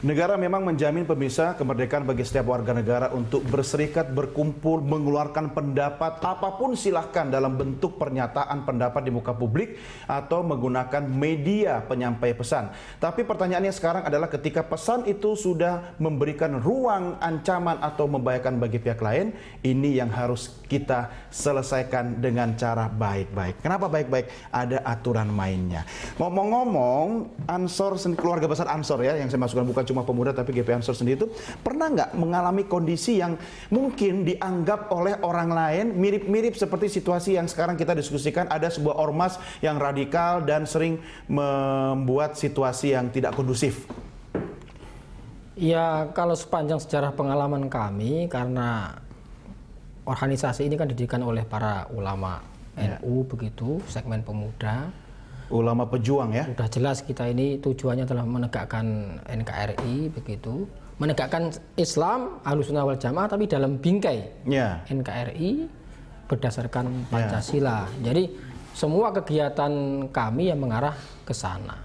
Negara memang menjamin pemirsa kemerdekaan bagi setiap warga negara untuk berserikat, berkumpul, mengeluarkan pendapat apapun silahkan dalam bentuk pernyataan pendapat di muka publik atau menggunakan media penyampai pesan. Tapi pertanyaannya sekarang adalah ketika pesan itu sudah memberikan ruang ancaman atau membahayakan bagi pihak lain, ini yang harus kita selesaikan dengan cara baik-baik. Kenapa baik-baik? Ada aturan mainnya. Ngomong-ngomong, Ansor keluarga besar Ansor ya yang saya masukkan bukan cuma pemuda tapi GP Ansor sendiri itu pernah nggak mengalami kondisi yang mungkin dianggap oleh orang lain mirip-mirip seperti situasi yang sekarang kita diskusikan ada sebuah ormas yang radikal dan sering membuat situasi yang tidak kondusif? Ya kalau sepanjang sejarah pengalaman kami karena organisasi ini kan didirikan oleh para ulama ya. NU begitu segmen pemuda ulama pejuang ya. Sudah jelas kita ini tujuannya telah menegakkan NKRI begitu, menegakkan Islam Ahlussunnah wal Jamaah tapi dalam bingkai ya. NKRI berdasarkan ya. Pancasila. Ya. Jadi semua kegiatan kami yang mengarah ke sana.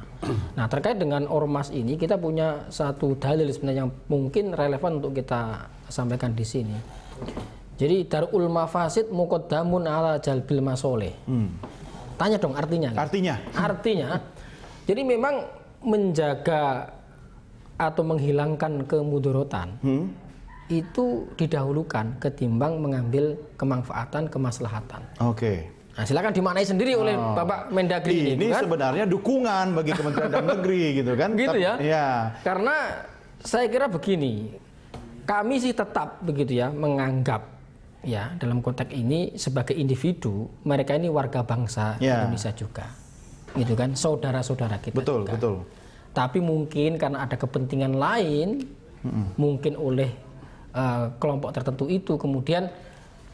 Nah, terkait dengan ormas ini kita punya satu dalil sebenarnya yang mungkin relevan untuk kita sampaikan di sini. Jadi darul mafasid mukodamun ala jalbil masoleh. Hmm. Tanya dong artinya. Artinya. Artinya. jadi memang menjaga atau menghilangkan kemudorotan hmm? itu didahulukan ketimbang mengambil kemanfaatan kemaslahatan. Oke. Okay. Nah, silakan dimaknai sendiri oh. oleh Bapak Mendagri ini. Ini kan? sebenarnya dukungan bagi Kementerian Dalam Negeri gitu kan? Gitu ya. ya. Karena saya kira begini, kami sih tetap begitu ya menganggap ya dalam konteks ini sebagai individu mereka ini warga bangsa ya. Indonesia juga gitu kan saudara-saudara kita betul juga. betul tapi mungkin karena ada kepentingan lain mm -mm. mungkin oleh uh, kelompok tertentu itu kemudian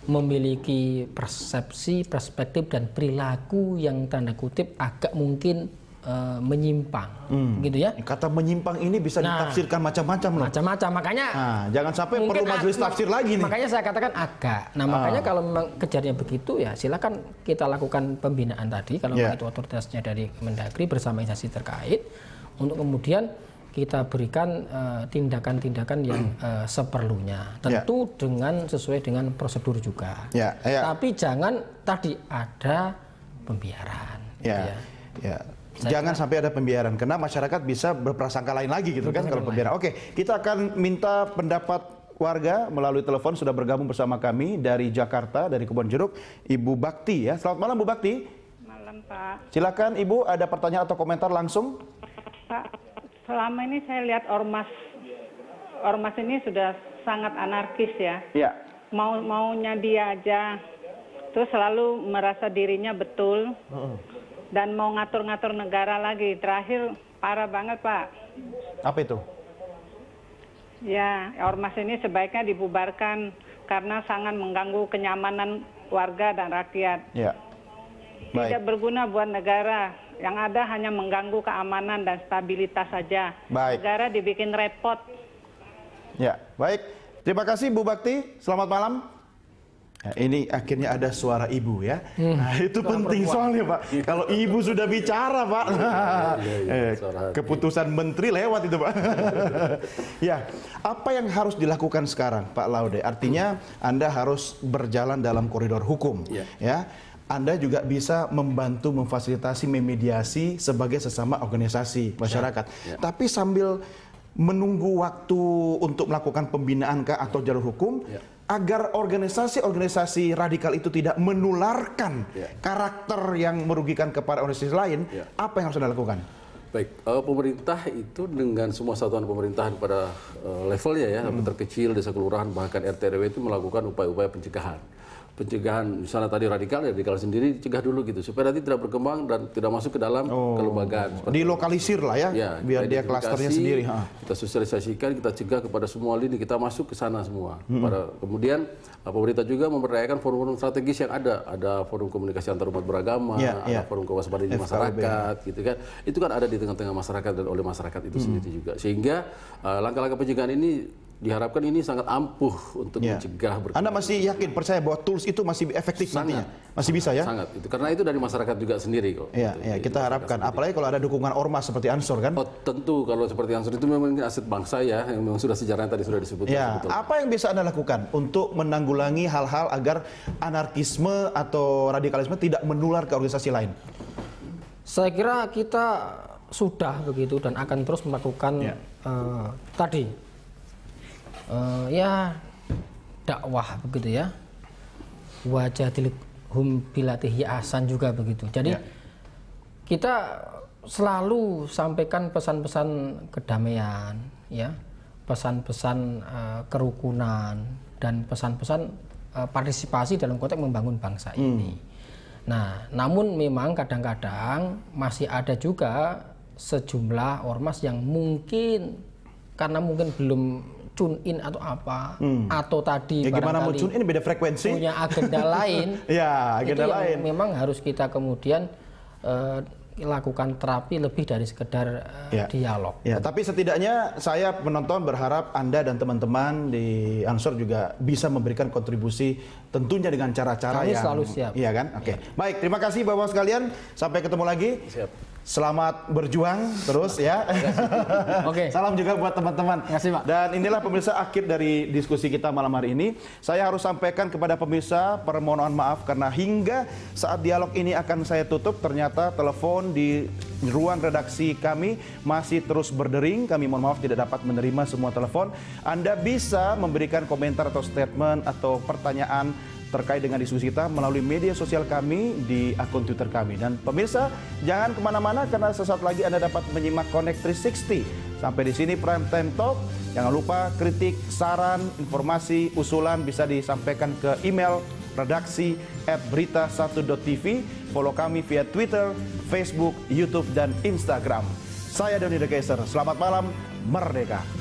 memiliki persepsi perspektif dan perilaku yang tanda kutip agak mungkin uh, menyimpang, hmm. gitu ya. Kata menyimpang ini bisa nah, ditafsirkan macam-macam loh. Macam-macam, makanya. Nah, jangan sampai perlu majelis tafsir lagi nih. Makanya saya katakan agak. Nah, ah. makanya kalau memang kejarnya begitu ya, silakan kita lakukan pembinaan tadi kalau yeah. Ya. itu otoritasnya dari Mendagri bersama instansi terkait untuk kemudian kita berikan eh, tindakan-tindakan uh, yang uh, seperlunya, tentu yeah. dengan sesuai dengan prosedur juga. Yeah, yeah. Tapi jangan tadi ada pembiaran. Yeah. Gitu ya. Yeah. Ya. Saya Jangan sampai ada pembiaran karena masyarakat bisa berprasangka lain lagi gitu kan kalau pembiaran. Oke, kita akan minta pendapat warga melalui telepon sudah bergabung bersama kami dari Jakarta dari Kebon Jeruk, Ibu Bakti ya. Selamat malam Bu Bakti. Malam Pak. Silakan Ibu ada pertanyaan atau komentar langsung. Pak, selama ini saya lihat ormas ormas ini sudah sangat anarkis ya. Iya. Mau maunya dia aja terus selalu merasa dirinya betul. Uh -uh dan mau ngatur-ngatur negara lagi. Terakhir parah banget Pak. Apa itu? Ya, ormas ini sebaiknya dibubarkan karena sangat mengganggu kenyamanan warga dan rakyat. Ya. Baik. Tidak berguna buat negara. Yang ada hanya mengganggu keamanan dan stabilitas saja. Baik. Negara dibikin repot. Ya, baik. Terima kasih Bu Bakti. Selamat malam. Nah, ini akhirnya ada suara ibu ya. Hmm. Nah, itu suara penting perempuan. soalnya Pak. Iya, iya. Kalau ibu sudah bicara Pak, ya, ya, ya, eh, keputusan menteri lewat itu Pak. ya, apa yang harus dilakukan sekarang Pak Laude? Artinya hmm. Anda harus berjalan dalam koridor hukum ya. ya. Anda juga bisa membantu memfasilitasi memediasi sebagai sesama organisasi masyarakat. Ya. Tapi sambil menunggu waktu untuk melakukan pembinaan ke atau jalur hukum ya. agar organisasi-organisasi radikal itu tidak menularkan ya. karakter yang merugikan kepada organisasi lain ya. apa yang harus Anda lakukan? Baik, uh, pemerintah itu dengan semua satuan pemerintahan pada uh, levelnya ya, hmm. terkecil, desa kelurahan, bahkan RT RW itu melakukan upaya-upaya pencegahan pencegahan misalnya tadi radikal ya radikal sendiri cegah dulu gitu supaya nanti tidak berkembang dan tidak masuk ke dalam oh, kelembagaan dilokalisir lah ya, ya biar dia klasternya sendiri ha. kita sosialisasikan kita cegah kepada semua lini kita masuk ke sana semua hmm. pada kemudian eh, pemerintah juga memperdayakan forum-forum strategis yang ada ada forum komunikasi antar umat beragama ya, ada ya. forum kewaspadaan di masyarakat gitu kan itu kan ada di tengah-tengah masyarakat dan oleh masyarakat itu hmm. sendiri juga sehingga eh, langkah-langkah uh, langkah -langkah pencegahan ini diharapkan ini sangat ampuh untuk ya. mencegah Anda masih yakin percaya bahwa tools itu masih efektif sangat, nantinya? Masih bisa ya? Sangat. Itu karena itu dari masyarakat juga sendiri kok. Iya, ya, ya kita harapkan sendiri. apalagi kalau ada dukungan ormas seperti Ansor kan? Oh, tentu kalau seperti Ansor itu memang aset bangsa ya yang memang sudah sejarahnya tadi sudah disebut. Ya, apa yang bisa Anda lakukan untuk menanggulangi hal-hal agar anarkisme atau radikalisme tidak menular ke organisasi lain? Saya kira kita sudah begitu dan akan terus melakukan ya. uh, tadi uh, ya dakwah begitu ya wajah hum bilatih asan juga begitu jadi ya. kita selalu sampaikan pesan-pesan kedamaian ya pesan-pesan uh, kerukunan dan pesan-pesan uh, partisipasi dalam konteks membangun bangsa hmm. ini nah namun memang kadang-kadang masih ada juga sejumlah ormas yang mungkin karena mungkin belum tune in atau apa hmm. atau tadi ya, gimana mau tune in beda frekuensi punya agenda lain ya agenda itu lain memang harus kita kemudian uh, lakukan terapi lebih dari sekedar uh, ya. dialog. Ya, tapi setidaknya saya menonton berharap Anda dan teman-teman di Ansor juga bisa memberikan kontribusi tentunya dengan cara-cara yang selalu siap. Iya kan? Oke. Okay. Ya. Baik, terima kasih Bapak sekalian. Sampai ketemu lagi. Siap. Selamat berjuang terus ya. Oke. Salam juga buat teman-teman. Pak. Dan inilah pemirsa akhir dari diskusi kita malam hari ini. Saya harus sampaikan kepada pemirsa permohonan maaf karena hingga saat dialog ini akan saya tutup ternyata telepon di ruang redaksi kami masih terus berdering. Kami mohon maaf tidak dapat menerima semua telepon. Anda bisa memberikan komentar atau statement atau pertanyaan terkait dengan diskusi kita melalui media sosial kami di akun Twitter kami. Dan pemirsa, jangan kemana-mana karena sesaat lagi Anda dapat menyimak Connect 360. Sampai di sini Prime Time Talk. Jangan lupa kritik, saran, informasi, usulan bisa disampaikan ke email redaksi at berita1.tv. Follow kami via Twitter, Facebook, Youtube, dan Instagram. Saya Doni Dekeser, selamat malam, Merdeka!